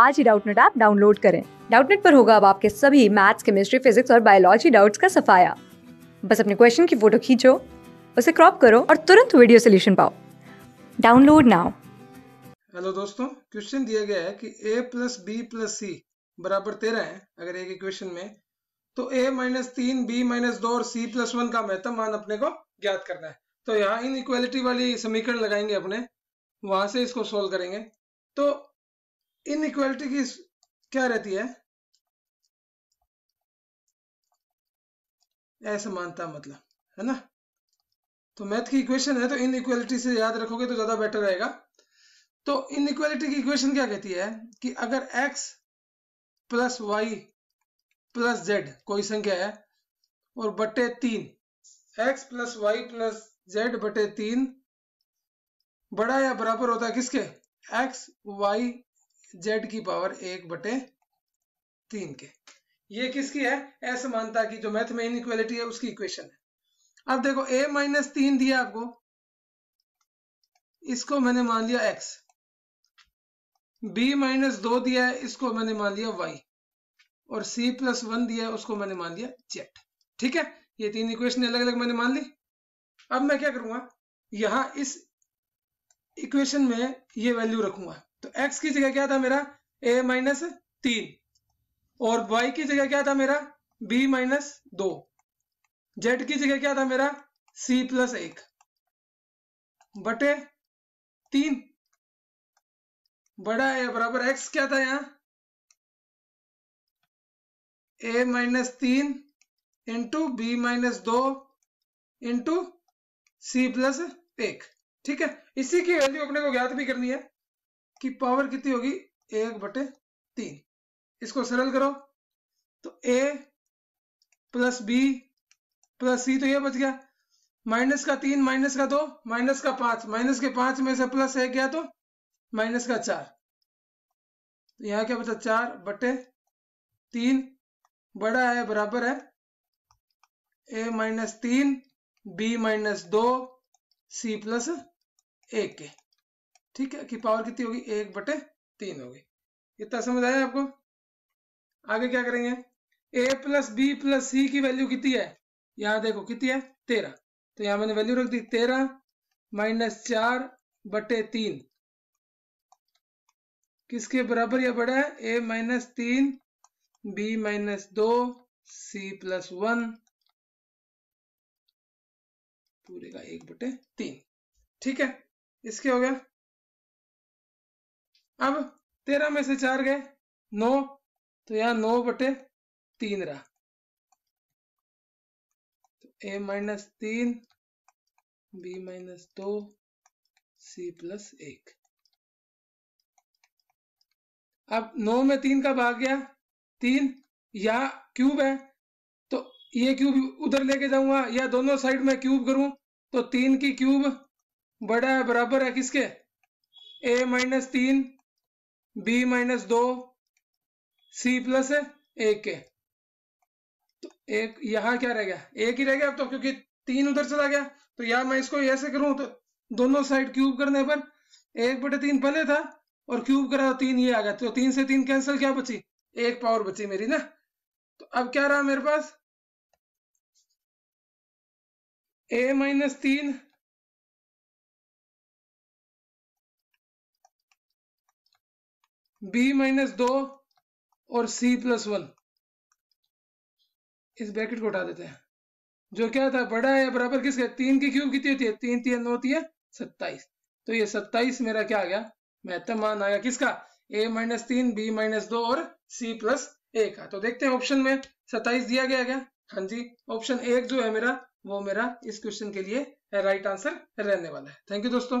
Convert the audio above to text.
आज ही Doubtnut app download करें डाउटनेट पर होगा अब आपके सभी मैथ्स केमिस्ट्री फिजिक्स और बायोलॉजी डाउट्स का सफाया बस अपने क्वेश्चन की फोटो खींचो उसे क्रॉप करो और तुरंत वीडियो सोल्यूशन पाओ डाउनलोड नाउ हेलो दोस्तों क्वेश्चन दिया गया है कि a plus B plus C बराबर तेरह है अगर एक इक्वेशन में तो a माइनस तीन बी माइनस दो और c प्लस वन का महत्व मान अपने को ज्ञात करना है तो यहाँ इन इक्वालिटी वाली समीकरण लगाएंगे अपने वहां से इसको सोल्व करेंगे तो इनइक्वालिटी की क्या रहती है असमानता मतलब है ना तो मैथ की इक्वेशन है तो इनइक्वालिटी से याद रखोगे तो ज्यादा बेटर रहेगा तो इनइक्वालिटी की इक्वेशन क्या कहती है कि अगर x plus Y plus Z कोई संख्या है और बटे तीन X plus Y plus Z बटे तीन बड़ा या बराबर होता है किसके एक्स वाई जेड की पावर एक बटे तीन के ये किसकी है असमानता की जो मैथ में इनक्वालिटी है उसकी इक्वेशन है अब देखो a माइनस तीन दिया आपको इसको मैंने मान लिया x b माइनस दो दिया है इसको मैंने मान लिया y और c प्लस वन दिया है उसको मैंने मान लिया जेड ठीक है ये तीन इक्वेशन अलग अलग मैंने मान ली अब मैं क्या करूंगा यहां इस इक्वेशन में ये वैल्यू रखूंगा तो x की जगह क्या था मेरा a माइनस तीन और y की जगह क्या था मेरा b माइनस दो जेड की जगह क्या था मेरा c प्लस एक बटे तीन बड़ा है बराबर x क्या था यहां a माइनस तीन इंटू बी माइनस दो इंटू सी प्लस एक ठीक है इसी की वैल्यू अपने को ज्ञात भी करनी है की पावर कितनी होगी एक बटे तीन इसको सरल करो तो A plus B plus C तो ये बच गया माइनस का तीन माइनस का दो माइनस का पांच माइनस के पांच में से प्लस एक गया तो माइनस का चार तो क्या बचा चार बटे तीन बड़ा है बराबर है ए माइनस तीन बी माइनस दो सी प्लस एक के ठीक है कि पावर कितनी होगी एक बटे तीन होगी इतना समझ आया आपको आगे क्या करेंगे A plus B plus C की वैल्यू कितनी है यहां देखो कितनी है तेरह तो यहां मैंने वैल्यू रख दी तेरह माइनस चार बटे तीन किसके बराबर या बड़ा है ए माइनस तीन बी माइनस दो सी प्लस वन पूरे का एक बटे तीन ठीक है इसके हो गया अब तेरह में से चार गए नौ तो यहां नौ बटे तीन रहा तो ए माइनस तीन बी माइनस दो सी प्लस एक अब नौ में तीन का भाग गया तीन या क्यूब है तो ये क्यूब उधर लेके जाऊंगा या दोनों साइड में क्यूब करूं तो तीन की क्यूब बड़ा है बराबर है किसके ए माइनस तीन बी माइनस दो सी प्लस एक के तो एक यहां क्या रह गया एक ही रह गया अब तो क्योंकि तीन उधर चला गया तो यहां मैं इसको ऐसे करूं तो दोनों साइड क्यूब करने पर एक बटे तीन पहले था और क्यूब करा तो तीन ये आ गया तो तीन से तीन कैंसिल क्या बची एक पावर बची मेरी ना तो अब क्या रहा मेरे पास ए माइनस तीन बी माइनस दो और सी प्लस वन इस ब्रैकेट को उठा देते हैं जो क्या था बड़ा है बराबर किसके तीन की क्यूब कितनी होती है तीन तीन नौ होती है सत्ताईस तो ये सत्ताईस मेरा क्या आ गया महत्व मान आ गया किसका ए माइनस तीन बी माइनस दो और सी प्लस ए का तो देखते हैं ऑप्शन में सत्ताईस दिया गया क्या हाँ जी ऑप्शन एक जो है मेरा वो मेरा इस क्वेश्चन के लिए राइट आंसर रहने वाला है थैंक यू दोस्तों